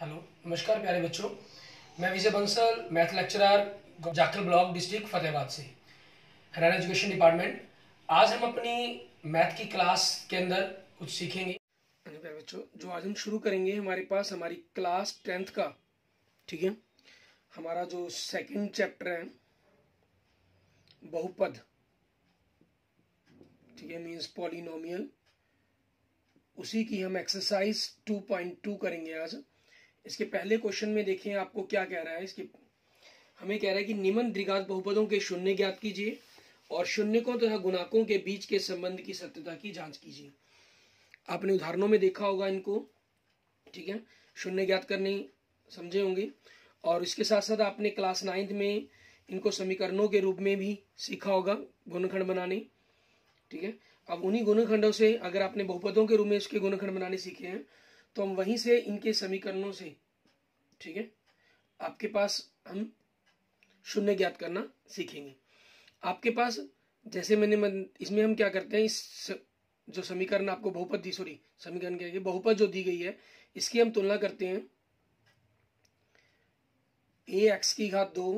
Hello नमस्कार प्यारे बच्चों मैं Vijay Bansal math lecturer Jakhal block district Fatehabad से हरियाणा एजुकेशन डिपार्टमेंट आज हम अपनी मैथ की क्लास के अंदर कुछ सीखेंगे हाँ प्यारे बच्चों जो आज हम शुरू करेंगे हमारे पास हमारी क्लास टेंथ का ठीक है हमारा जो सेकंड चैप्टर है बहुपद ठीक है मीन्स पॉलिनोमियल उसी की हम एक्सरसाइज 2.2 करेंगे आज इसके पहले क्वेश्चन में देखें आपको क्या कह रहा है इसके हमें कह रहा है कि निम्न द्विघात बहुपदों के शून्य ज्ञात कीजिए और शून्यकों तथा तो गुणाकों के बीच के संबंध की सत्यता की जांच कीजिए आपने उदाहरणों में देखा होगा इनको ठीक है शून्य ज्ञात करने समझे होंगे और इसके साथ साथ आपने क्लास नाइन्थ में इनको समीकरणों के रूप में भी सीखा होगा गुणखंड बनाने ठीक है अब उन्हीं गुणखंडों से अगर आपने बहुपदों के रूप में इसके गुणखंड बनाने सीखे हैं तो हम वहीं से इनके समीकरणों से ठीक है आपके पास हम शून्य ज्ञात करना सीखेंगे आपके पास जैसे मैंने इसमें हम क्या करते हैं इस जो समीकरण आपको बहुपद दी सॉरी समीकरण क्या बहुपद जो दी गई है इसकी हम तुलना करते हैं ए एक्स की घात दो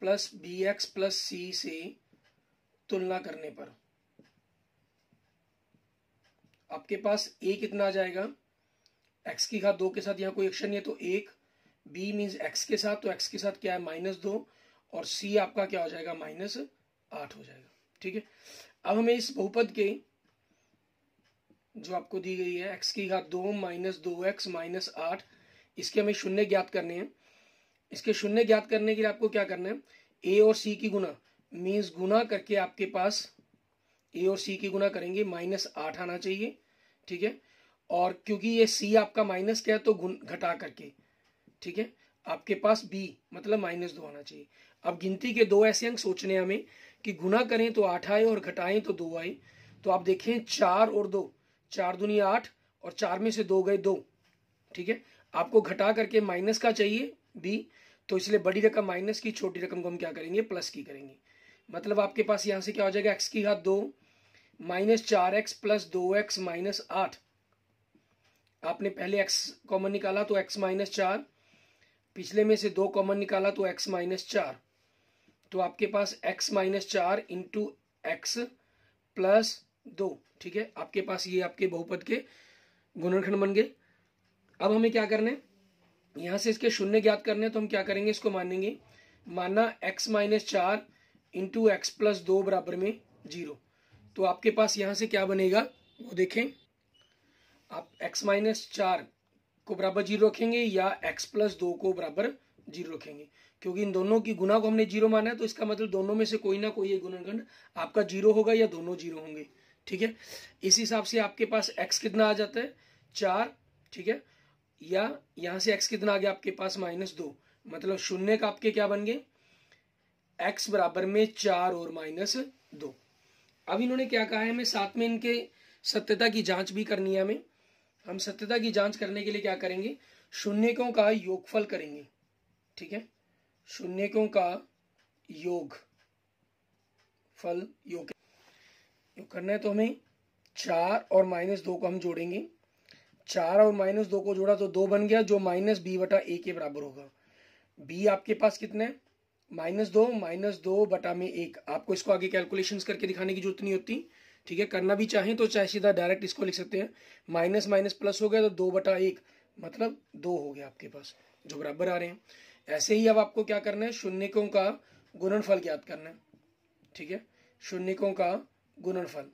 plus b x plus c से तुलना करने पर आपके पास ए कितना आ जाएगा एक्स की घात दो के साथ यहाँ कोई एक्शन नहीं है तो एक बी मीन्स एक्स के साथ तो एक्स के साथ क्या है माइनस दो और सी आपका क्या हो जाएगा माइनस आठ हो जाएगा ठीक है अब हमें इस बहुपद के जो आपको दी गई है एक्स की घात दो माइनस दो एक्स माइनस आठ इसके हमें शून्य ज्ञात करने हैं इसके शून्य ज्ञात करने के लिए आपको क्या करना है ए और सी की गुना मीन्स गुना करके आपके पास ए और सी की गुना करेंगे माइनस आठ आना चाहिए ठीक है और क्योंकि ये सी आपका माइनस क्या है तो घटा करके ठीक है आपके पास बी मतलब माइनस दो आना चाहिए अब गिनती के दो ऐसे अंक सोचने हमें कि गुना करें तो आठ आए और घटाएं तो दो आए तो आप देखें चार और दो चार दुनिया आठ और चार में से दो गए दो ठीक है आपको घटा करके माइनस का चाहिए बी तो इसलिए बड़ी रकम माइनस की छोटी रकम को हम क्या करेंगे प्लस की करेंगे मतलब आपके पास यहाँ से क्या हो जाएगा एक्स की घात दो माइनस चार एक्स प्लस दो एक्स माइनस आठ आपने पहले एक्स कॉमन निकाला तो एक्स माइनस चार पिछले में से दो कॉमन निकाला तो एक्स माइनस चार तो आपके पास एक्स माइनस चार इंटू एक्स प्लस दो ठीक है आपके पास ये आपके बहुपद के गुणनखंड बन गए अब हमें क्या करना है यहां से इसके शून्य ज्ञात करने हैं तो हम क्या करेंगे इसको मानेंगे माना x माइनस चार इंटू एक्स प्लस दो बराबर में जीरो तो आपके पास यहां से क्या बनेगा वो देखें आप x माइनस चार को बराबर जीरो रखेंगे या x प्लस दो को बराबर जीरो रखेंगे क्योंकि इन दोनों की गुना को हमने जीरो माना है तो इसका मतलब दोनों में से कोई ना कोई गुणनखंड आपका जीरो होगा या दोनों जीरो होंगे ठीक है इस हिसाब से आपके पास x कितना आ जाता है चार ठीक है या यहां से x कितना आ गया आपके पास माइनस दो मतलब शून्य का आपके क्या बन गए x बराबर में चार और माइनस दो अब इन्होंने क्या कहा है हमें साथ में इनके सत्यता की जांच भी करनी है हमें हम सत्यता की जांच करने के लिए क्या करेंगे शून्यकों का योगफल करेंगे ठीक है शून्यकों का योग फल योग योग करना है तो हमें चार और माइनस दो को हम जोड़ेंगे चार और माइनस दो को जोड़ा तो दो बन गया जो माइनस बी बटा ए के बराबर होगा बी आपके पास कितना है माइनस दो माइनस दो बटा में एक आपको इसको आगे कैलकुलेशंस करके दिखाने की जरूरत नहीं होती ठीक है करना भी चाहें तो चाहे सीधा डायरेक्ट इसको लिख सकते हैं माइनस माइनस प्लस हो गया तो दो बटा एक मतलब दो हो गया आपके पास जो बराबर आ रहे हैं ऐसे ही अब आपको क्या करना है शून्यकों का गुणनफल ज्ञात करना है ठीक है शून्यकों का गुणनफल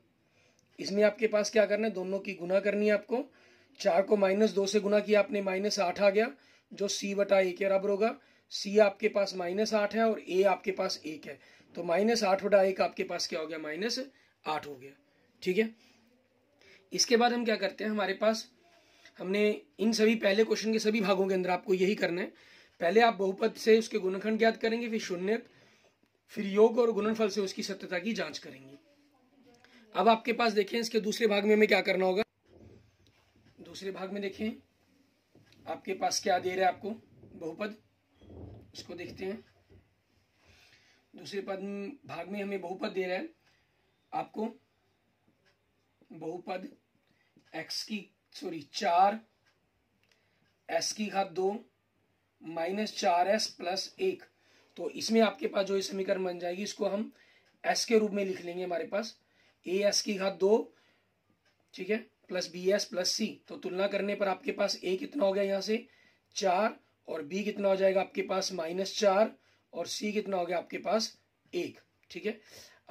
इसमें आपके पास क्या करना है दोनों की गुना करनी है आपको चार को माइनस दो से गुना किया आपने माइनस आठ आ गया जो सी बटा ए के बराबर होगा सी आपके पास माइनस आठ है और ए आपके पास एक है तो माइनस आठ बटा एक आपके पास क्या हो गया माइनस आठ हो गया ठीक है इसके बाद हम क्या करते हैं हमारे पास हमने इन सभी पहले क्वेश्चन के सभी भागों के अंदर आपको यही करना है पहले आप बहुपद से उसके गुणखंड ज्ञात करेंगे फिर शून्य फिर योग और गुणनफल से उसकी सत्यता की जांच करेंगे अब आपके पास देखें इसके दूसरे भाग में हमें क्या करना होगा दूसरे भाग में देखें आपके पास क्या दे रहा है आपको बहुपद इसको देखते हैं दूसरे पद भाग में हमें बहुपद दे रहा है आपको बहुपद एक्स की सॉरी चार एस की घात दो माइनस चार एस प्लस एक तो इसमें आपके पास जो समीकरण बन जाएगी इसको हम एस के रूप में लिख लेंगे हमारे पास ए एस की घात दो ठीक है plus b s plus c तो तुलना करने पर आपके पास ए कितना हो गया यहाँ से चार और बी कितना हो जाएगा आपके पास माइनस चार और सी कितना हो गया आपके पास एक ठीक है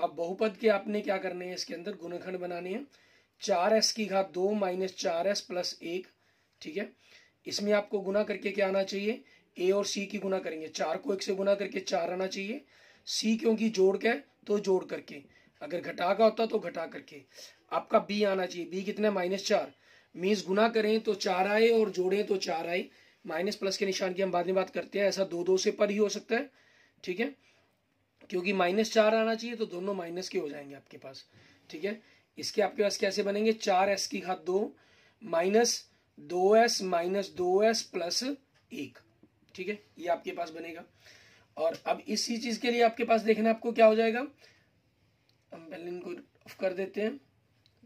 अब बहुपद के आपने क्या करने हैं इसके अंदर गुणखंड बनाने हैं चार एस की घात दो माइनस चार एस प्लस एक ठीक है इसमें आपको गुना करके क्या आना चाहिए ए और सी की गुना करेंगे चार को एक से गुना करके चार आना चाहिए सी क्योंकि जोड़ के तो जोड़ करके अगर घटा का होता तो घटा करके आपका बी आना चाहिए बी कितना माइनस चार मीन्स गुना करें तो चार आए और जोड़ें तो चार आए माइनस प्लस के निशान की हम बाद में बात करते हैं ऐसा दो दो से पर ही हो सकता है ठीक है क्योंकि माइनस चार आना चाहिए तो दोनों माइनस के हो जाएंगे आपके पास ठीक है इसके आपके पास कैसे बनेंगे चार एस की घात दो माइनस दो एस माइनस दो एस प्लस एक ठीक है ये आपके पास बनेगा और अब इसी चीज के लिए आपके पास देखना आपको क्या हो जाएगा हम पहले इनको ऑफ कर देते हैं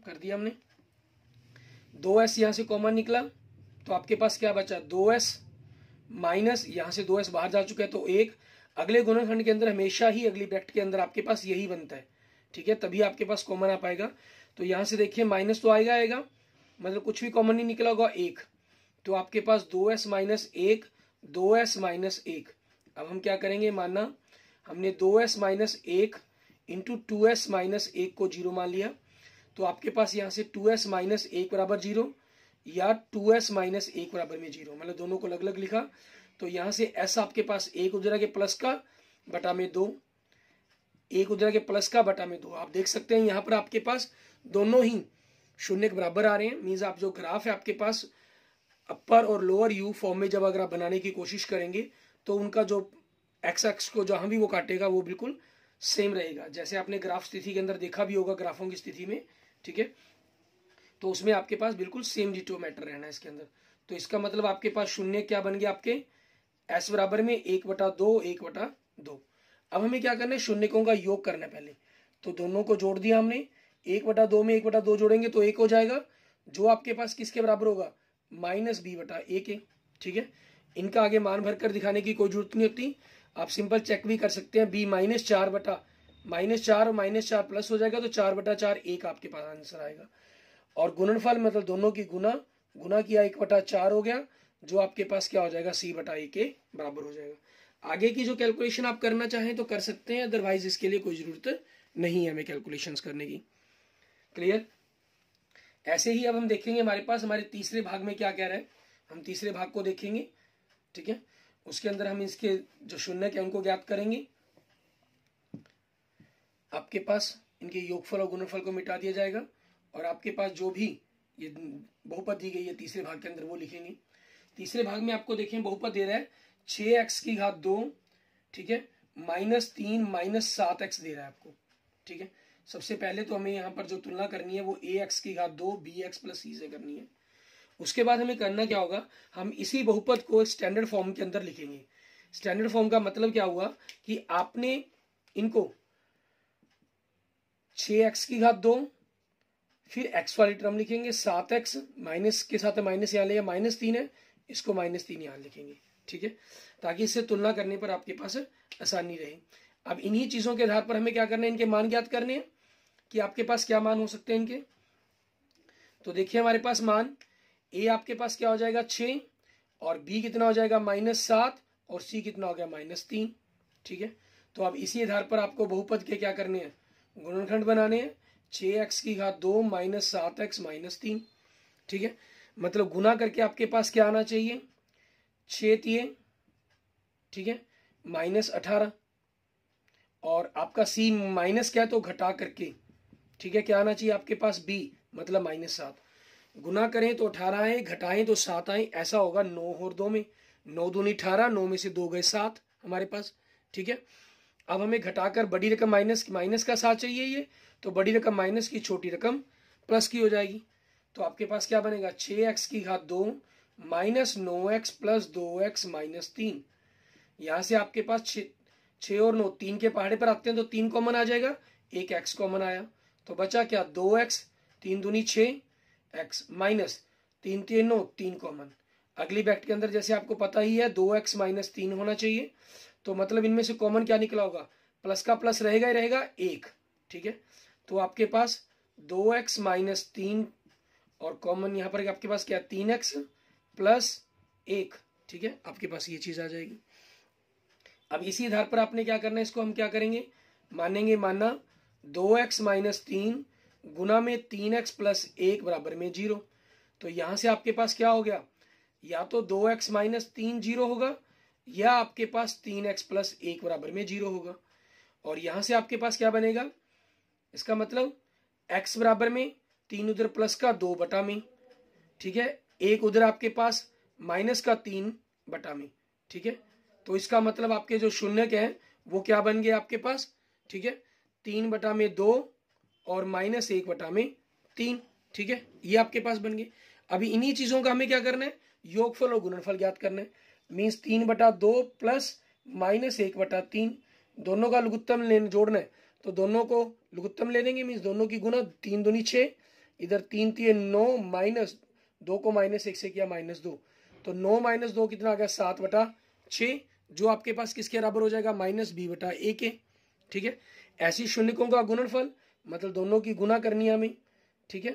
कर दिया हमने दो एस यहां से कॉमन निकला तो आपके पास क्या बचा दो एस माइनस यहां से दो एस बाहर जा चुका है तो एक अगले गुणनखंड के अंदर हमेशा ही अगली ब्रैक्ट के अंदर आपके पास यही बनता है ठीक है तभी आपके पास कॉमन आ पाएगा तो यहां से देखिए माइनस तो आएगा आएगा मतलब कुछ भी कॉमन नहीं निकला होगा एक तो आपके पास दो एस माइनस एक दो एस माइनस एक अब हम क्या करेंगे मानना हमने दो एस माइनस एक इंटू टू एस माइनस एक को जीरो मान लिया तो आपके पास यहां से टू एस माइनस एक बराबर जीरो या टू एस माइनस एक बराबर में जीरो मतलब दोनों को अलग अलग लिखा तो यहां से ऐसा आपके पास एक उजरा के प्लस का बटा में दो एक उधर के प्लस का बटा में दो आप देख सकते हैं यहां पर आपके पास दोनों ही शून्य के बराबर आ रहे हैं मीन्स आप जो ग्राफ है आपके पास अपर और लोअर यू फॉर्म में जब अगर आप बनाने की कोशिश करेंगे तो उनका जो एक्स एक्स को जहां भी वो काटेगा वो बिल्कुल सेम रहेगा जैसे आपने ग्राफ स्थिति के अंदर देखा भी होगा ग्राफों की स्थिति में ठीक है तो उसमें आपके पास बिल्कुल सेम मैटर रहना है इसके अंदर तो इसका मतलब आपके पास शून्य क्या बन गया आपके एस बराबर में एक बटा दो एक बटा दो अब हमें क्या करना है शून्यकों का योग करना है पहले तो दोनों को जोड़ दिया हमने एक बटा दो में एक बटा दो जोड़ेंगे तो एक हो जाएगा जो आपके पास किसके बराबर होगा माइनस बी बटा ए के ठीक है इनका आगे मान भर कर दिखाने की कोई जरूरत नहीं होती आप सिंपल चेक भी कर सकते हैं बी माइनस चार बटा माइनस चार और माइनस चार प्लस हो जाएगा तो चार बटा चार एक आपके पास आंसर आएगा और गुणनफल मतलब दोनों की गुना गुना किया एक बटा चार हो गया जो आपके पास क्या हो जाएगा सी बटा ए के बराबर हो जाएगा आगे की जो कैलकुलेशन आप करना चाहें तो कर सकते हैं अदरवाइज इसके लिए कोई ज़रूरत नहीं है हमें कैलकुलेशंस करने की क्लियर ऐसे ही अब हम देखेंगे हमारे पास हमारे तीसरे भाग में क्या कह रहे हैं हम तीसरे भाग को देखेंगे ठीक है उसके अंदर हम इसके जो शून्य के उनको ज्ञात करेंगे आपके पास इनके योगफल और गुणफल को मिटा दिया जाएगा और आपके पास जो भी ये बहुपद दी गई है तीसरे भाग के अंदर वो लिखेंगे तीसरे भाग में आपको देखें बहुपद दे रहा है छ एक्स की घात दो ठीक है माइनस तीन माइनस सात एक्स दे रहा है आपको ठीक है सबसे पहले तो हमें यहाँ पर जो तुलना करनी है वो ए एक्स की घात दो बी एक्स प्लस सी से करनी है उसके बाद हमें करना क्या होगा हम इसी बहुपद को स्टैंडर्ड फॉर्म के अंदर लिखेंगे स्टैंडर्ड फॉर्म का मतलब क्या हुआ कि आपने इनको छ एक्स की घात दो फिर एक्स वाली टर्म लिखेंगे सात एक्स माइनस के साथ माइनस यहाँ ले माइनस तीन है इसको माइनस तीन यहाँ लिखेंगे ठीक है ताकि इससे तुलना करने पर आपके पास आसानी रहे अब इन्हीं चीज़ों के आधार पर हमें क्या करना है इनके मान ज्ञात करने हैं कि आपके पास क्या मान हो सकते हैं इनके तो देखिए हमारे पास मान ए आपके पास क्या हो जाएगा छ और बी कितना हो जाएगा माइनस सात और सी कितना हो गया माइनस तीन ठीक है तो अब इसी आधार पर आपको बहुपद के क्या करने हैं गुणनखंड बनाने हैं छ एक्स की घात दो माइनस सात एक्स माइनस तीन ठीक है मतलब गुना करके आपके पास क्या आना चाहिए छः तीय ठीक है माइनस अठारह और आपका सी माइनस क्या है तो घटा करके ठीक है क्या आना चाहिए आपके पास बी मतलब माइनस सात गुना करें तो अठारह आए घटाएं तो सात आए ऐसा होगा नौ और दो में नौ दूनी अठारह नौ में से दो गए सात हमारे पास ठीक है अब हमें घटाकर बड़ी रकम माइनस माइनस का साथ चाहिए ये तो बड़ी रकम माइनस की छोटी रकम प्लस की हो जाएगी तो आपके पास क्या बनेगा छ एक्स की घात दो माइनस नौ एक्स प्लस दो एक्स माइनस तीन यहां से आपके पास छ और नौ तीन के पहाड़े पर आते हैं तो तीन कॉमन आ जाएगा एक एक्स कॉमन आया तो बचा क्या दो एक्स तीन दूनी छ एक्स माइनस तीन तीन नौ तीन कॉमन अगली बैक्ट के अंदर जैसे आपको पता ही है दो एक्स माइनस तीन होना चाहिए तो मतलब इनमें से कॉमन क्या निकला होगा प्लस का प्लस रहेगा ही रहेगा एक ठीक है तो आपके पास दो एक्स माइनस तीन और कॉमन यहाँ पर आपके पास क्या तीन एक्स प्लस एक ठीक है आपके पास ये चीज आ जाएगी अब इसी आधार पर आपने क्या करना है इसको हम क्या करेंगे मानेंगे माना दो एक्स माइनस तीन गुना में तीन एक्स प्लस एक बराबर में जीरो तो यहां से आपके पास क्या हो गया या तो दो एक्स माइनस तीन जीरो होगा या आपके पास तीन एक्स प्लस एक बराबर में जीरो होगा और यहां से आपके पास क्या बनेगा इसका मतलब एक्स बराबर में तीन उधर प्लस का दो बटा में ठीक है एक उधर आपके पास माइनस का तीन बटा में ठीक है तो इसका मतलब आपके जो शून्य के हैं वो क्या बन गए आपके पास ठीक है तीन बटा में दो और माइनस एक बटा में तीन ठीक है ये आपके पास बन गए अभी इन्हीं चीजों का हमें क्या करना है योगफल और गुणनफल ज्ञात करना है मीन्स तीन बटा दो प्लस माइनस एक बटा तीन दोनों का लघुत्तम जोड़ना है तो दोनों को लघुत्तम ले लेंगे मीन्स दोनों की गुना तीन दुनी छः इधर तीन तीन नौ माइनस दो को माइनस एक से किया माइनस दो तो नौ माइनस दो कितना आ गया सात बटा छ जो आपके पास किसके बराबर हो जाएगा माइनस बी बटा ए के ठीक है ऐसी शून्यकों का गुणनफल मतलब दोनों की गुना करनी है हमें ठीक है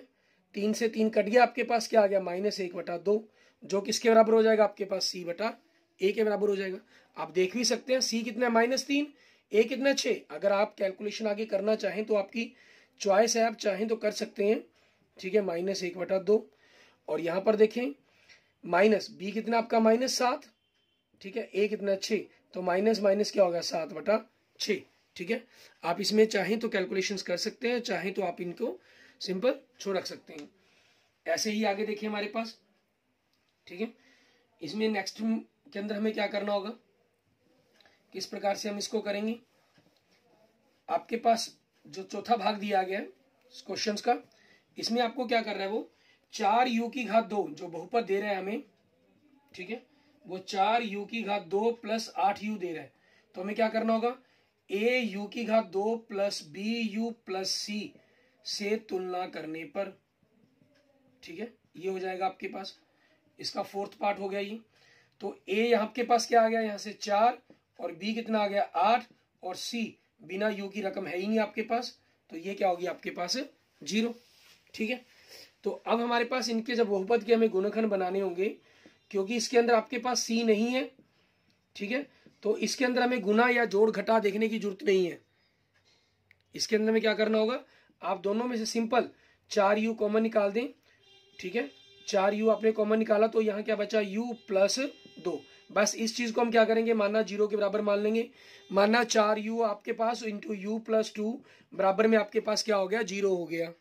तीन से तीन कट गया आपके पास क्या आ गया माइनस एक बटा दो जो किसके बराबर हो जाएगा आपके पास सी बटा ए के बराबर हो जाएगा आप देख भी सकते हैं सी कितना है माइनस तीन ए कितना छ अगर आप कैलकुलेशन आगे करना चाहें तो आपकी चॉइस है आप चाहें तो कर सकते हैं ठीक है माइनस एक बटा दो और यहां पर देखें माइनस बी कितना आपका माइनस सात ठीक है ए कितना छ तो माइनस माइनस क्या होगा सात बटा छः ठीक है आप इसमें चाहें तो कैलकुलेशंस कर सकते हैं चाहें तो आप इनको सिंपल छोड़ रख सकते हैं ऐसे ही आगे देखिए हमारे पास ठीक है इसमें नेक्स्ट के अंदर हमें क्या करना होगा किस प्रकार से हम इसको करेंगे आपके पास जो चौथा भाग दिया गया है क्वेश्चंस का इसमें आपको क्या कर रहा है वो चार यू की घात दो जो बहुपद दे रहा है हमें ठीक है वो चार यू की घात दो प्लस आठ यू दे रहा है तो हमें क्या करना होगा ए यू की घात दो plus b u plus c से तुलना करने पर ठीक है ये हो जाएगा आपके पास इसका फोर्थ पार्ट हो गया ये तो ए यहां के पास क्या आ गया यहां से चार और बी कितना आ गया आठ और सी बिना यू की रकम है ही नहीं आपके पास तो ये क्या होगी आपके पास जीरो ठीक है तो अब हमारे पास इनके जब बहुपद के हमें गुणखंड बनाने होंगे क्योंकि इसके अंदर आपके पास सी नहीं है ठीक है तो इसके अंदर हमें गुना या जोड़ घटा देखने की जरूरत नहीं है इसके अंदर में क्या करना होगा आप दोनों में से सिंपल चार यू कॉमन निकाल दें ठीक है चार यू आपने कॉमन निकाला तो यहाँ क्या बचा यू प्लस दो बस इस चीज को हम क्या करेंगे माना जीरो के बराबर मान लेंगे माना चार यू आपके पास इंटू यू प्लस टू बराबर में आपके पास क्या हो गया जीरो हो गया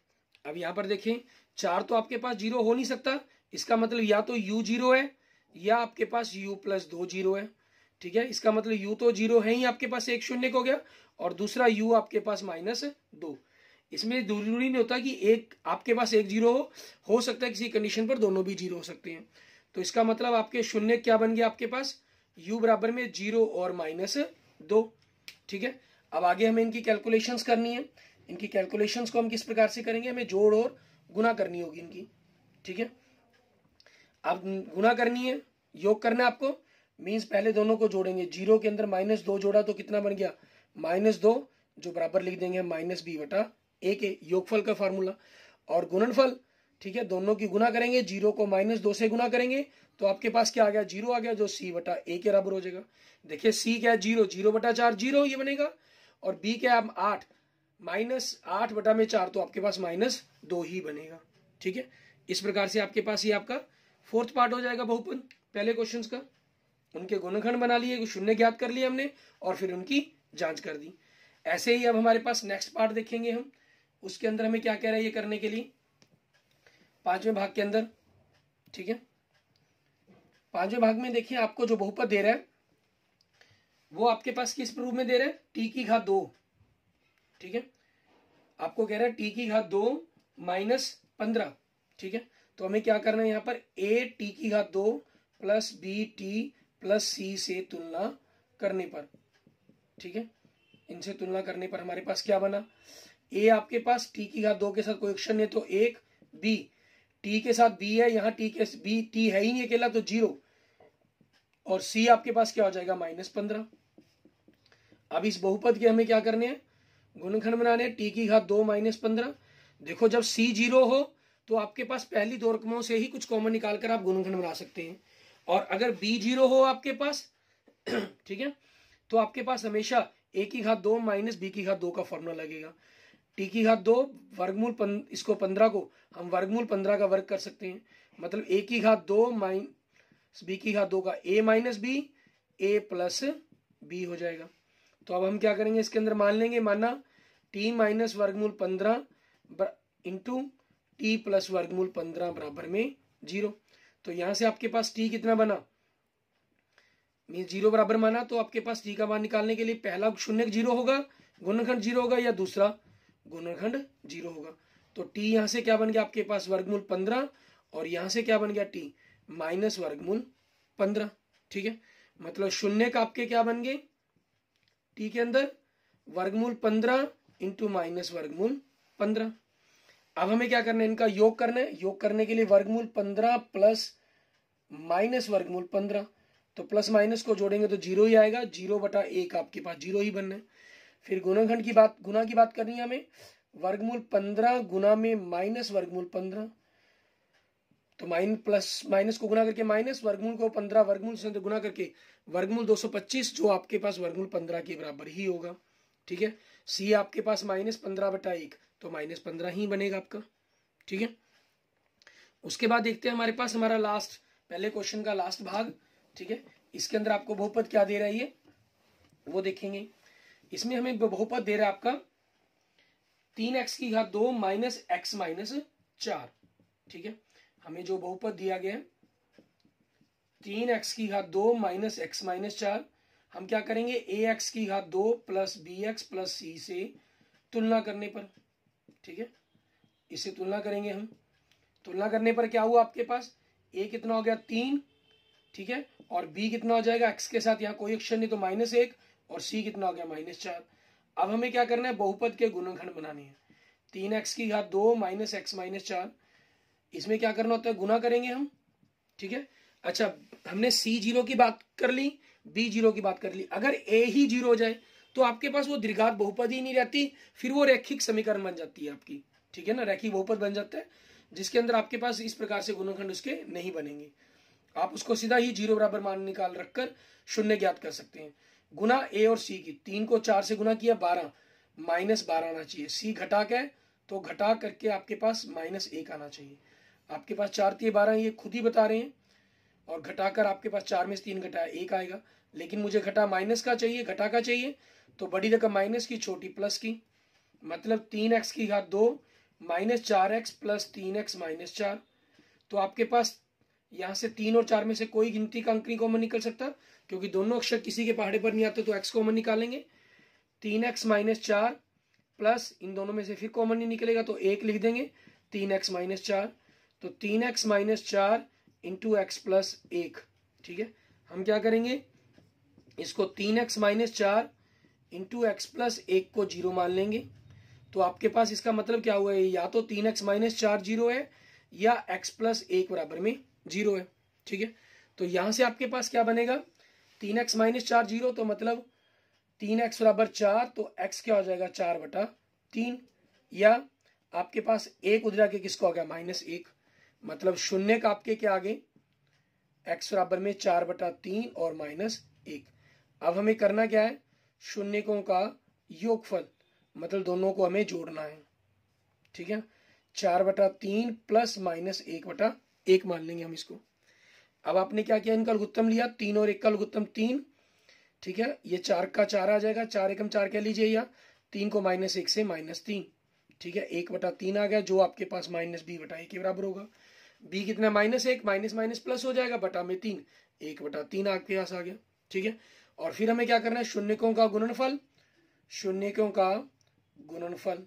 अब यहां पर देखें चार तो आपके पास जीरो हो नहीं सकता इसका मतलब या तो यू जीरो है या आपके पास यू प्लस दो जीरो है ठीक है इसका मतलब यू तो जीरो है ही आपके पास एक शून्य को गया और दूसरा यू आपके पास माइनस दो इसमें जरूरी नहीं होता कि एक आपके पास एक जीरो हो हो सकता है किसी कंडीशन पर दोनों भी जीरो हो सकते हैं तो इसका मतलब आपके शून्य क्या बन गया आपके पास यू बराबर में जीरो और माइनस दो ठीक है अब आगे हमें इनकी कैलकुलेशंस करनी है इनकी कैलकुलेशन को हम किस प्रकार से करेंगे हमें जोड़ और गुना करनी होगी इनकी ठीक है अब गुना करनी है योग करना है आपको मीन्स पहले दोनों को जोड़ेंगे जीरो के अंदर माइनस दो जोड़ा तो कितना बन गया माइनस दो जो बराबर लिख देंगे माइनस बी बटा ए के योगफल का फार्मूला और गुणनफल ठीक है दोनों की गुना करेंगे जीरो को माइनस दो से गुना करेंगे तो आपके पास क्या आ गया जीरो आ गया जो सी बटा ए के बराबर हो जाएगा देखिए सी क्या है जीरो जीरो बटा चार जीरो ये बनेगा और बी क्या है आठ माइनस आठ बटा में चार तो आपके पास माइनस दो ही बनेगा ठीक है इस प्रकार से आपके पास ही आपका फोर्थ पार्ट हो जाएगा बहुपन पहले क्वेश्चंस का उनके गुणखंड बना लिए शून्य ज्ञात कर लिए हमने और फिर उनकी जांच कर दी ऐसे ही अब हमारे पास नेक्स्ट पार्ट देखेंगे हम उसके अंदर हमें क्या कह रहा है ये करने के लिए पांचवें भाग के अंदर ठीक है पांचवें भाग में देखिए आपको जो बहुपद दे रहा है वो आपके पास किस रूप में दे रहा है टी की घात दो ठीक है आपको कह रहा है टी की घात दो माइनस पंद्रह ठीक है तो हमें क्या करना है यहाँ पर ए टी की घात दो plus b t plus c से तुलना करने पर ठीक है इनसे तुलना करने पर हमारे पास क्या बना ए आपके पास टी की घात दो के साथ कोई है तो एक बी टी के साथ बी है यहाँ टी के बी टी है ही नहीं अकेला तो जीरो और सी आपके पास क्या हो जाएगा माइनस पंद्रह अब इस बहुपद के हमें क्या करने हैं गुणनखंड बनाने टी की घात दो माइनस पंद्रह देखो जब सी जीरो हो तो आपके पास पहली दो रकमों से ही कुछ कॉमन निकाल कर आप गुणनखंड बना सकते हैं और अगर बी जीरो हो आपके पास ठीक है तो आपके पास हमेशा ए की घात दो माइनस बी की घात दो का फॉर्मूला लगेगा टी की घात दो वर्गमूल पन, इसको पंद्रह को हम वर्गमूल पंद्रह का वर्ग कर सकते हैं मतलब ए की घात दो माइनस बी की घात दो का a minus b a plus b हो जाएगा तो अब हम क्या करेंगे इसके अंदर मान लेंगे मानना टी माइनस वर्गमूल पंद्रह इंटू टी प्लस वर्गमूल पंद्रह बराबर में जीरो तो यहां से आपके पास टी कितना बना मीन जीरो बराबर माना तो आपके पास टी का मान निकालने के लिए पहला शून्य जीरो होगा गुणखंड जीरो होगा या दूसरा गुणखंड जीरो होगा तो टी यहां से क्या बन गया आपके पास वर्गमूल पंद्रह और यहां से क्या बन गया टी माइनस वर्गमूल पंद्रह ठीक है मतलब शून्य का आपके क्या बन गए टी के अंदर वर्गमूल पंद्रह इंटू माइनस वर्गमूल पंद्रह अब हमें क्या करना है इनका योग करना है योग करने के लिए वर्गमूल पंद्रह प्लस माइनस वर्गमूल पंद्रह तो प्लस माइनस को जोड़ेंगे तो जीरो ही आएगा जीरो बटा एक आपके पास जीरो ही बनना है फिर गुणाखंड की बात गुना की बात करनी है हमें वर्गमूल पंद्रह गुना में माइनस वर्गमूल पंद्रह तो माइन प्लस माइनस को गुना करके माइनस वर्गमूल को पंद्रह वर्गमूल से गुना करके वर्गमूल 225 जो आपके पास वर्गमूल पंद्रह के बराबर ही होगा ठीक है सी आपके पास माइनस पंद्रह बटा एक तो माइनस पंद्रह ही बनेगा आपका ठीक है उसके बाद देखते हैं हमारे पास हमारा लास्ट पहले क्वेश्चन का लास्ट भाग ठीक है इसके अंदर आपको बहुपद क्या दे रहा है ये वो देखेंगे इसमें हमें बहुपद दे रहा है आपका तीन एक्स की घात दो माइनस एक्स माइनस चार ठीक है हमें जो बहुपद दिया गया है तीन एक्स की घात दो माइनस एक्स माइनस चार हम क्या करेंगे ए एक्स की घात दो plus b x plus c से तुलना करने पर ठीक है इसे तुलना करेंगे हम तुलना करने पर क्या हुआ आपके पास ए कितना हो गया तीन ठीक है और बी कितना हो जाएगा एक्स के साथ यहाँ कोई एक्शन नहीं तो माइनस एक और सी कितना हो गया माइनस चार अब हमें क्या करना है बहुपद के गुणनखंड बनाने हैं तीन एक्स की घात दो माइनस एक्स माइनस चार इसमें क्या करना होता है गुना करेंगे हम ठीक है अच्छा हमने सी जीरो की बात कर ली बी जीरो की बात कर ली अगर ए ही जीरो हो जाए तो आपके पास वो दीर्घात बहुपद ही नहीं रहती फिर वो रैखिक समीकरण बन जाती है आपकी ठीक है ना रैखिक बहुपद बन जाता है जिसके अंदर आपके पास इस प्रकार से गुणखंड उसके नहीं बनेंगे आप उसको सीधा ही जीरो बराबर मान निकाल रखकर शून्य ज्ञात कर सकते हैं गुना ए और सी की तीन को चार से गुना किया बारह माइनस बारह आना चाहिए सी घटा के तो घटा करके आपके पास माइनस एक आना चाहिए आपके पास चार तीन बारह ये खुद ही बता रहे हैं और घटाकर आपके पास चार में से तीन घटाया एक आएगा लेकिन मुझे घटा माइनस का चाहिए घटा का चाहिए तो बड़ी रकम माइनस की छोटी प्लस की मतलब तीन एक्स की घात दो माइनस चार एक्स प्लस तीन एक्स माइनस चार तो आपके पास यहां से तीन और चार में से कोई गिनती का अंक नहीं कॉमन निकल सकता क्योंकि दोनों अक्षर किसी के पहाड़े पर नहीं आते तो एक्स कॉमन निकालेंगे तीन एक्स माइनस चार प्लस इन दोनों में से फिर कॉमन नहीं निकलेगा तो एक लिख देंगे तीन एक्स माइनस चार तो तीन एक्स माइनस चार इंटू एक्स प्लस एक ठीक है हम क्या करेंगे इसको तीन एक्स माइनस चार इंटू एक्स प्लस एक को जीरो मान लेंगे तो आपके पास इसका मतलब क्या हुआ है या तो तीन एक्स माइनस चार जीरो है या एक्स प्लस एक बराबर में जीरो है ठीक है तो यहां से आपके पास क्या बनेगा तीन एक्स माइनस चार जीरो तो मतलब तीन एक्स बराबर चार तो एक्स क्या हो जाएगा चार बटा तीन या आपके पास एक उधर के किसको आ गया माइनस एक मतलब शून्य का आपके क्या आगे एक्स बराबर में चार बटा तीन और माइनस एक अब हमें करना क्या है शून्यकों का योगफल मतलब दोनों को हमें जोड़ना है ठीक है चार बटा तीन प्लस माइनस एक बटा एक मान लेंगे हम इसको अब आपने क्या किया इनका लघुत्तम लिया तीन और एक का लघुत्तम तीन ठीक है ये चार का चार आ जाएगा चार एकम चार कह लीजिए या तीन को माइनस एक से माइनस तीन ठीक है एक बटा तीन आ गया जो आपके पास माइनस बी बटा एक के बराबर होगा बी कितना माइनस एक माइनस माइनस प्लस हो जाएगा बटा में तीन एक बटा तीन आपके पास आ गया ठीक है और फिर हमें क्या करना है शून्यकों का गुणनफल शून्यकों का गुणनफल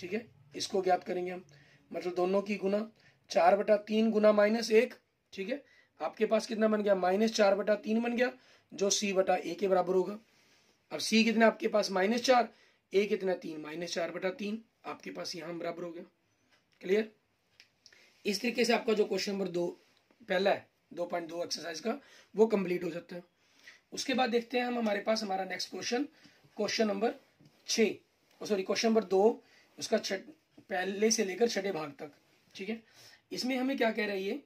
ठीक है इसको ज्ञात करेंगे हम मतलब दोनों की गुना चार बटा तीन गुना माइनस एक ठीक है आपके पास कितना बन गया माइनस चार बटा तीन बन गया जो सी बटा ए के बराबर होगा अब सी कितना आपके पास माइनस चार ए कितना तीन माइनस चार बटा तीन आपके पास यहां बराबर हो गया क्लियर इस तरीके से आपका जो क्वेश्चन नंबर दो पहला है दो पॉइंट दो एक्सरसाइज का वो कंप्लीट हो जाता है उसके बाद देखते हैं हम हमारे पास हमारा नेक्स्ट क्वेश्चन क्वेश्चन नंबर छ सॉरी क्वेश्चन नंबर दो उसका छठ पहले से लेकर छठे भाग तक ठीक है इसमें हमें क्या कह रही है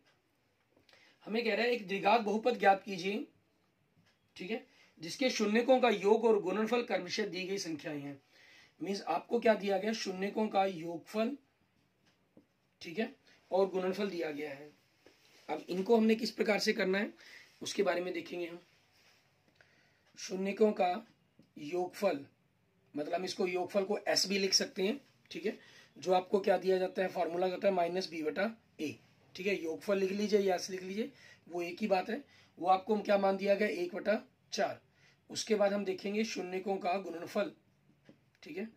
हमें कह रहा है एक द्विघात बहुपद ज्ञात कीजिए ठीक है जिसके शून्यकों का योग और गुणनफल क्रमशः दी गई संख्याएं हैं मीन्स आपको क्या दिया गया शून्यकों का योगफल ठीक है और गुणनफल दिया गया है अब इनको हमने किस प्रकार से करना है उसके बारे में देखेंगे हम शून्यकों का योगफल मतलब हम इसको योगफल को एस भी लिख सकते हैं ठीक है जो आपको क्या दिया जाता है फॉर्मूला जाता है माइनस बी बटा ए ठीक है योगफल लिख लीजिए या लिख लीजिए वो एक ही बात है वो आपको हम क्या मान दिया गया एक बटा चार उसके बाद हम देखेंगे शून्यकों का गुणनफल ठीक है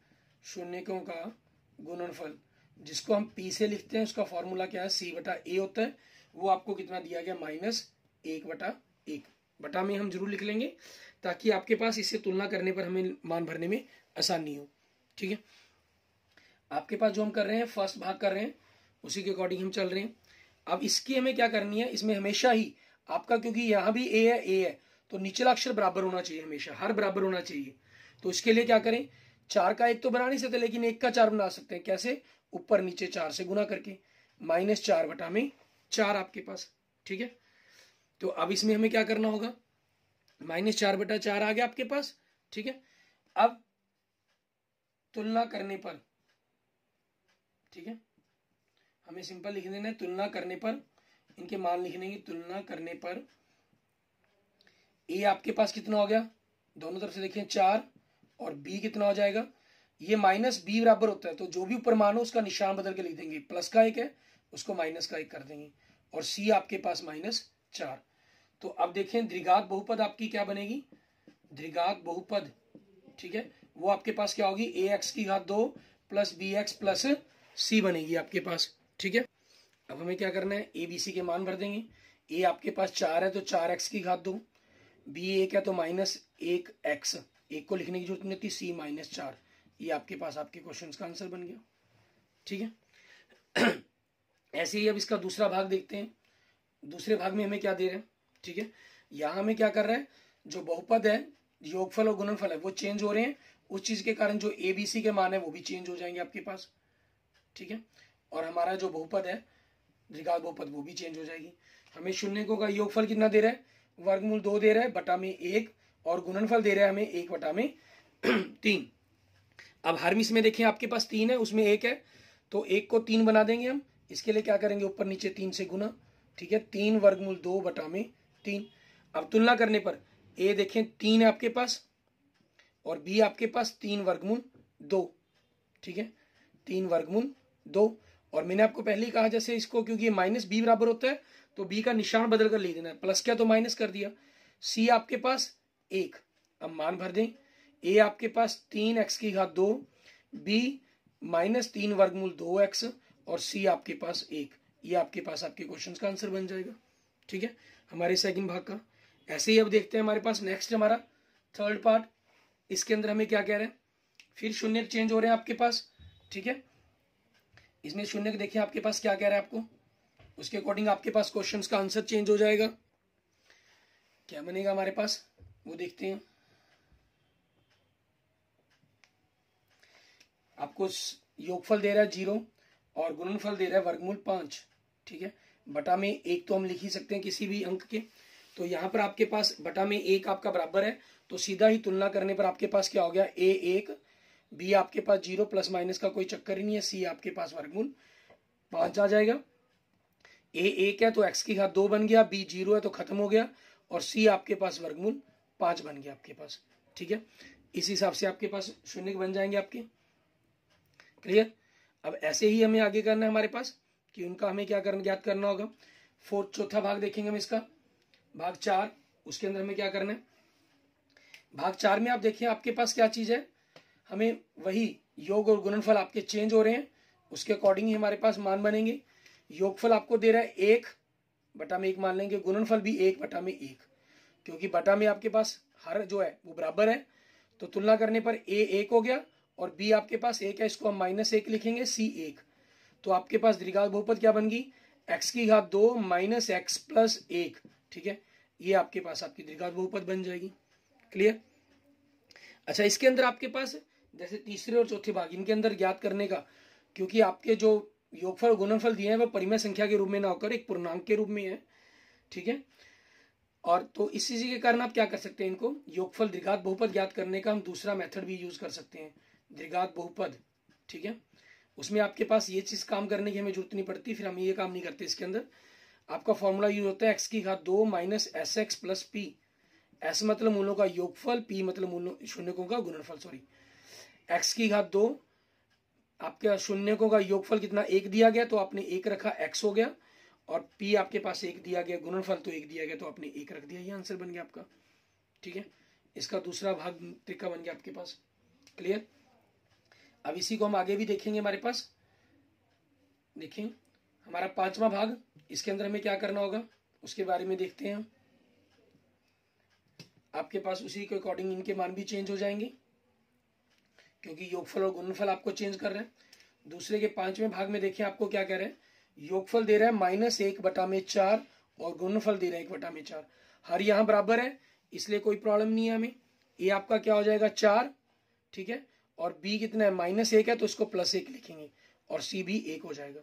शून्यकों का गुणनफल जिसको हम पी से लिखते हैं उसका फॉर्मूला क्या है सी बटा ए होता है वो आपको कितना दिया गया माइनस एक बटा एक बटा में हम जरूर लिख लेंगे ताकि आपके पास इससे तुलना करने पर हमें मान भरने में आसानी हो ठीक है आपके पास जो हम कर रहे हैं फर्स्ट भाग कर रहे हैं उसी के अकॉर्डिंग हम चल रहे हैं अब इसकी हमें क्या करनी है इसमें हमेशा ही आपका क्योंकि यहां भी ए है ए है तो निचला अक्षर बराबर होना चाहिए हमेशा हर बराबर होना चाहिए तो इसके लिए क्या करें चार का एक तो बना नहीं सकते लेकिन एक का चार बना सकते हैं कैसे ऊपर नीचे चार से गुना करके माइनस चार बटा में चार आपके पास ठीक है तो अब इसमें हमें क्या करना होगा माइनस चार बटा चार आ गया आपके पास ठीक है अब तुलना करने पर ठीक है हमें सिंपल लिख देना है तुलना करने पर इनके मान लिखने की तुलना करने पर ए आपके पास कितना हो गया दोनों तरफ से देखिए चार और बी कितना हो जाएगा ये माइनस बी बराबर होता है तो जो भी ऊपर मानो उसका निशान बदल के लिख देंगे प्लस का एक है उसको माइनस का एक कर देंगे और सी आपके पास माइनस चार तो अब देखें द्विघात बहुपद आपकी क्या बनेगी द्विघात बहुपद ठीक है वो आपके पास क्या होगी ए एक्स की घात दो plus b x plus c बनेगी आपके पास ठीक है अब हमें क्या करना है ए बी सी के मान भर देंगे ए आपके पास चार है तो चार एक्स की घात दो बी एक है तो माइनस एक एक्स एक को लिखने की जरूरत नहीं थी सी माइनस चार ये आपके पास आपके क्वेश्चन का आंसर बन गया ठीक है ऐसे ही अब इसका दूसरा भाग देखते हैं दूसरे भाग में हमें क्या दे रहे हैं ठीक है यहाँ हमें क्या कर रहा है जो बहुपद है योगफल और गुणनफल है वो चेंज हो रहे हैं उस चीज के कारण जो ए बी सी के मान है वो भी चेंज हो जाएंगे आपके पास ठीक है और हमारा जो बहुपद है द्विघात बहुपद वो भी चेंज हो जाएगी हमें को का योगफल कितना दे रहा है वर्गमूल दो दे रहा है बटा में एक और गुणनफल दे रहा है हमें एक बटा में तीन अब हरमिस में देखें आपके पास तीन है उसमें एक है तो एक को तीन बना देंगे हम इसके लिए क्या करेंगे ऊपर नीचे तीन से गुना ठीक है तीन वर्गमूल दो बटा में तीन अब तुलना करने पर ए देखें तीन है आपके पास और बी आपके पास तीन वर्गमूल दो ठीक है तीन वर्गमूल दो और मैंने आपको पहले ही कहा जैसे इसको क्योंकि माइनस बी बराबर होता है तो बी का निशान बदल कर ले देना है प्लस क्या तो माइनस कर दिया सी आपके पास एक अब मान भर दें ए आपके पास तीन एक्स की घात दो बी माइनस तीन वर्गमूल दो एक्स और सी आपके पास एक ये आपके पास आपके क्वेश्चन का आंसर बन जाएगा ठीक है हमारे सेकंड भाग का ऐसे ही अब देखते हैं हमारे पास नेक्स्ट हमारा थर्ड पार्ट इसके अंदर हमें क्या कह रहे हैं फिर शून्य चेंज हो रहे हैं आपके पास ठीक है इसमें शून्य देखिए आपके पास क्या कह रहे हैं आपको उसके अकॉर्डिंग आपके पास क्वेश्चन का आंसर चेंज हो जाएगा क्या बनेगा हमारे पास वो देखते हैं आपको योगफल दे रहा है जीरो और गुणनफल दे रहा है वर्गमूल पांच ठीक है बटा में एक तो हम लिख ही सकते हैं किसी भी अंक के तो यहाँ पर आपके पास बटा में एक आपका बराबर है तो सीधा ही तुलना करने पर आपके पास क्या हो गया ए एक बी आपके पास जीरो प्लस माइनस का कोई चक्कर ही नहीं है सी आपके पास वर्गमूल पांच आ जाएगा ए एक है तो एक्स की घात दो बन गया बी जीरो है तो खत्म हो गया और सी आपके पास वर्गमूल पांच बन गया आपके पास ठीक है इस हिसाब से आपके पास शून्य बन जाएंगे आपके क्लियर अब ऐसे ही हमें आगे करना है हमारे पास कि उनका हमें क्या करना ज्ञात करना होगा फोर्थ चौथा भाग देखेंगे हम इसका भाग चार उसके अंदर हमें क्या करना है भाग चार में आप देखिए आपके पास क्या चीज है हमें वही योग और गुणनफल आपके चेंज हो रहे हैं उसके अकॉर्डिंग ही हमारे पास मान बनेंगे योगफल आपको दे रहा है एक बटा में एक मान लेंगे गुणनफल भी एक बटा में एक क्योंकि बटा में आपके पास हर जो है वो बराबर है तो तुलना करने पर ए एक हो गया और बी आपके पास एक है इसको हम माइनस एक लिखेंगे सी एक तो आपके पास दीर्घात बहुपद क्या बन गई एक्स की घात दो माइनस एक्स प्लस एक ठीक है ये आपके पास आपकी दीर्घात बहुपद बन जाएगी क्लियर अच्छा इसके अंदर आपके पास जैसे तीसरे और चौथे भाग इनके अंदर ज्ञात करने का क्योंकि आपके जो योगफल और गुणनफल दिए हैं वह परिमय संख्या के रूप में ना होकर एक पूर्णांक के रूप में है ठीक है और तो इस चीज के कारण आप क्या कर सकते हैं इनको योगफल दीर्घात बहुपद ज्ञात करने का हम दूसरा मेथड भी यूज कर सकते हैं दीर्घात बहुपद ठीक है उसमें आपके पास ये चीज़ काम करने की हमें जरूरत नहीं पड़ती फिर हम ये काम नहीं करते इसके अंदर आपका फॉर्मूला यूज होता है एक्स की घात दो minus s x plus p s मतलब मूलों का योगफल पी मतलब मूलों शून्यकों का गुणनफल सॉरी एक्स की घात दो आपके शून्यकों का योगफल कितना एक दिया गया तो आपने एक रखा एक्स हो गया और पी आपके पास एक दिया गया गुणनफल तो एक दिया गया तो आपने एक रख दिया ये आंसर बन गया आपका ठीक है इसका दूसरा भाग तरीका बन गया आपके पास क्लियर अब इसी को हम आगे भी देखेंगे हमारे पास देखें हमारा पांचवा भाग इसके अंदर हमें क्या करना होगा उसके बारे में देखते हैं हम आपके पास उसी के अकॉर्डिंग इनके मान भी चेंज हो जाएंगे क्योंकि योगफल और गुणफल आपको चेंज कर रहे हैं दूसरे के पांचवें भाग में देखें आपको क्या कह रहे हैं योगफल दे रहा है माइनस एक बटा में चार और गुणफल दे रहा है एक बटा में चार हर यहां बराबर है इसलिए कोई प्रॉब्लम नहीं है हमें ये आपका क्या हो जाएगा चार ठीक है और बी कितना है माइनस एक है तो इसको प्लस एक लिखेंगे और सी भी एक हो जाएगा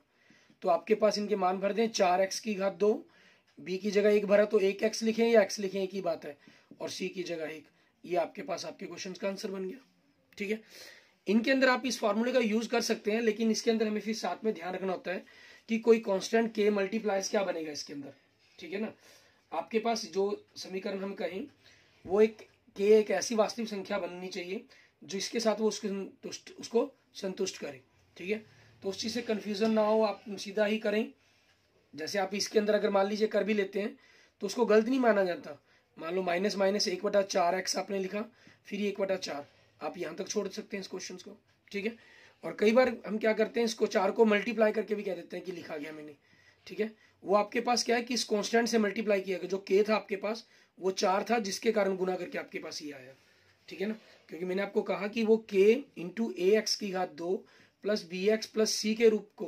तो आपके पास इनके मान भर दें चार एक्स की घात दो बी की जगह एक भरा तो एक एक्स लिखें या एक्स लिखें एक ही बात है और सी की जगह एक ये आपके पास आपके क्वेश्चन का आंसर बन गया ठीक है इनके अंदर आप इस फॉर्मूले का यूज कर सकते हैं लेकिन इसके अंदर हमें फिर साथ में ध्यान रखना होता है कि कोई कॉन्स्टेंट के मल्टीप्लाइज क्या बनेगा इसके अंदर ठीक है ना आपके पास जो समीकरण हम कहें वो एक के एक ऐसी वास्तविक संख्या बननी चाहिए जिसके साथ वो उसके संतुष्ट उसको संतुष्ट करें ठीक है तो उस चीज़ से कन्फ्यूज़न ना हो आप सीधा ही करें जैसे आप इसके अंदर अगर मान लीजिए कर भी लेते हैं तो उसको गलत नहीं माना जाता मान लो माइनस माइनस एक बटा चार एक्स आपने लिखा फिर एक बटा चार आप यहाँ तक छोड़ सकते हैं इस क्वेश्चन को ठीक है और कई बार हम क्या करते हैं इसको चार को मल्टीप्लाई करके भी कह देते हैं कि लिखा गया मैंने ठीक है वो आपके पास क्या है कि इस कॉन्स्टेंट से मल्टीप्लाई किया गया जो के था आपके पास वो चार था जिसके कारण गुना करके आपके पास ये आया ठीक है ना क्योंकि मैंने आपको कहा कि वो के इंटू ए एक्स की घात दो plus b x plus c के रूप को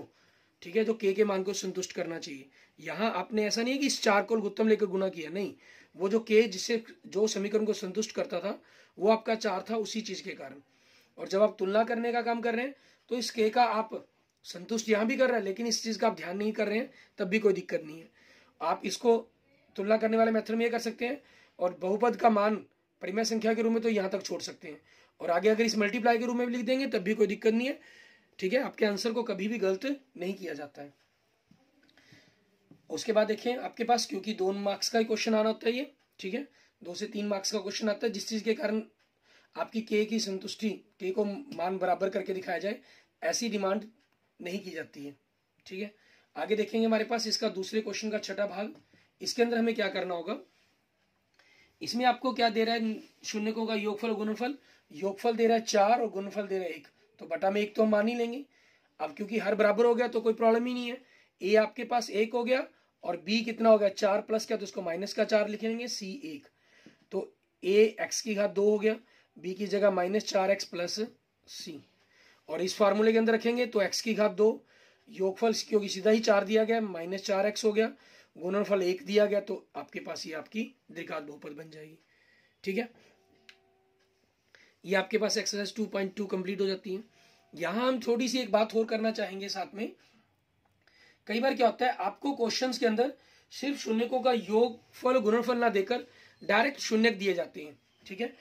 ठीक है तो के के मान को संतुष्ट करना चाहिए यहाँ आपने ऐसा नहीं है कि इस चार को गुत्तम लेकर गुना किया नहीं वो जो के जिससे जो समीकरण को संतुष्ट करता था वो आपका चार था उसी चीज के कारण और जब आप तुलना करने का काम कर रहे हैं तो इस के का आप संतुष्ट यहाँ भी कर रहे हैं लेकिन इस चीज का आप ध्यान नहीं कर रहे हैं तब भी कोई दिक्कत नहीं है आप इसको तुलना करने वाले मेथड में ये कर सकते हैं और बहुपद का मान परिमय संख्या के रूप में तो यहाँ तक छोड़ सकते हैं और आगे अगर इस मल्टीप्लाई के रूप में भी लिख देंगे तब भी कोई दिक्कत नहीं है ठीक है आपके आंसर को कभी भी गलत नहीं किया जाता है उसके बाद देखिए आपके पास क्योंकि दो मार्क्स का ही क्वेश्चन आना होता है ये ठीक है दो से तीन मार्क्स का क्वेश्चन आता है जिस चीज के कारण आपकी के की संतुष्टि के को मान बराबर करके दिखाया जाए ऐसी डिमांड नहीं की जाती है ठीक है आगे देखेंगे हमारे पास इसका दूसरे क्वेश्चन का छठा भाग इसके अंदर हमें क्या करना होगा इसमें आपको क्या दे रहा है शून्य को का योगफल गुणफल योगफल दे रहा है चार और गुणफल दे रहा है एक तो बटा में एक तो हम मान ही लेंगे अब क्योंकि हर बराबर हो गया तो कोई प्रॉब्लम ही नहीं है ए आपके पास एक हो गया और बी कितना हो गया चार प्लस क्या तो इसको माइनस का चार लिखेंगे सी एक तो ए एक्स की घात दो हो गया बी की जगह माइनस चार एक्स प्लस सी और इस फार्मूले के अंदर रखेंगे तो एक्स की घात दो योगफल क्योंकि सीधा ही चार दिया गया माइनस चार एक्स हो गया गुणनफल एक दिया गया तो आपके पास ये आपकी दीर्घात बहुपद बन जाएगी ठीक है ये आपके पास exercise two point two complete हो जाती है यहां हम थोड़ी सी एक बात और करना चाहेंगे साथ में कई बार क्या होता है आपको क्वेश्चंस के अंदर सिर्फ शून्यकों का योग फल गुणनफल ना देकर डायरेक्ट शून्य दिए जाते हैं ठीक है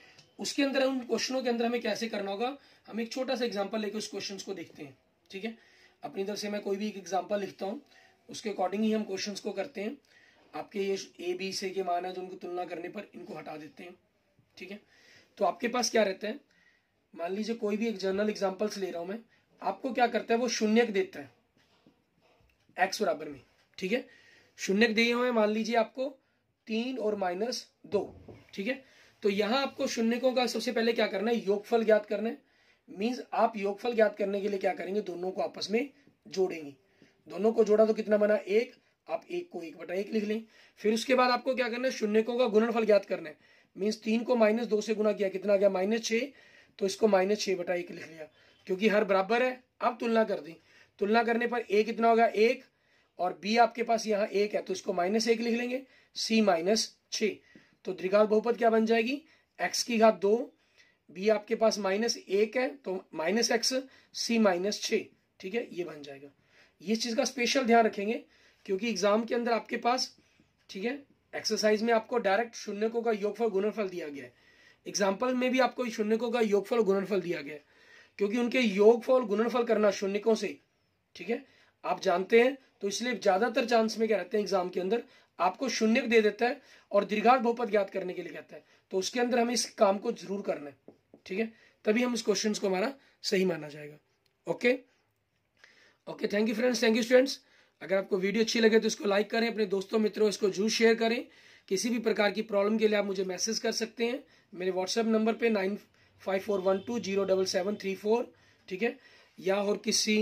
उसके अंदर उन क्वेश्चनों के अंदर हमें कैसे करना होगा हम एक छोटा सा एग्जाम्पल लेकर उस क्वेश्चन को देखते हैं ठीक है अपनी तरफ से मैं कोई भी एक एग्जाम्पल लिखता हूँ उसके अकॉर्डिंग ही हम क्वेश्चंस को करते हैं आपके ये ए बी से के मान है जो तो उनको तुलना करने पर इनको हटा देते हैं ठीक है तो आपके पास क्या रहता है मान लीजिए कोई भी एक जर्नल एग्जाम्पल्स ले रहा हूं मैं आपको क्या करता है वो शून्यक देता है एक्स बराबर में ठीक है शून्यक दिए हुए मान लीजिए आपको तीन और माइनस दो ठीक है तो यहां आपको शून्यकों का सबसे पहले क्या करना है योगफल ज्ञात करना है मीन्स आप योगफल ज्ञात करने के लिए क्या करेंगे दोनों को आपस में जोड़ेंगे दोनों को जोड़ा तो कितना बना एक आप एक को एक बटा एक लिख लें फिर उसके बाद आपको क्या करना है शून्य को का गुणनफल ज्ञात करना है मीन्स तीन को माइनस दो से गुना किया कितना गया माइनस छः तो इसको माइनस छः बटा एक लिख लिया क्योंकि हर बराबर है आप तुलना कर दें तुलना करने पर ए कितना होगा एक और बी आपके पास यहाँ एक है तो इसको माइनस एक लिख लेंगे सी माइनस छ तो द्विघात बहुपद क्या बन जाएगी एक्स की घात दो बी आपके पास माइनस एक है तो माइनस एक्स सी माइनस छ ठीक है ये बन जाएगा ये चीज का स्पेशल ध्यान रखेंगे क्योंकि एग्जाम के अंदर आपके पास ठीक है एक्सरसाइज में आपको डायरेक्ट शून्यकों का योगफल गुणनफल दिया गया है एग्जाम्पल में भी आपको शून्यकों का योगफल गुणनफल दिया गया है क्योंकि उनके योगफल गुणनफल करना शून्यकों से ठीक है आप जानते हैं तो इसलिए ज्यादातर चांस में क्या रहते हैं एग्जाम के अंदर आपको शून्य दे देता है और दीर्घात बहुपद ज्ञात करने के लिए कहता है तो उसके अंदर हमें इस काम को जरूर करना है ठीक है तभी हम इस क्वेश्चन को हमारा सही माना जाएगा okay okay? Okay thank you friends thank you students अगर आपको वीडियो अच्छी लगे तो इसको लाइक करें अपने दोस्तों मित्रों इसको जरूर शेयर करें किसी भी प्रकार की प्रॉब्लम के लिए आप मुझे मैसेज कर सकते हैं मेरे व्हाट्सएप नंबर पे nine five four one two zero double seven three four ठीक है या और किसी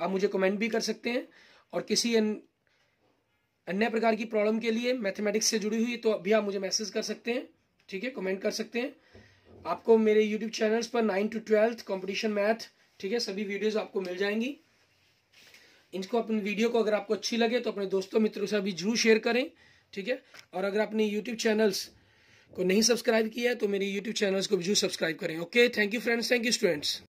आप मुझे कमेंट भी कर सकते हैं और किसी अन्य प्रकार की प्रॉब्लम के लिए मैथमेटिक्स से जुड़ी हुई तो अभी आप मुझे मैसेज कर सकते हैं ठीक है कमेंट कर सकते हैं आपको मेरे यूट्यूब चैनल्स पर nine to twelfth competition math ठीक है सभी वीडियोज़ आपको मिल जाएंगी इनको अपनी वीडियो को अगर आपको अच्छी लगे तो अपने दोस्तों मित्रों से भी जरूर शेयर करें ठीक है और अगर आपने यूट्यूब चैनल्स को नहीं सब्सक्राइब किया है तो मेरे यूट्यूब चैनल्स को भी जरूर सब्सक्राइब करें okay thank you friends thank you students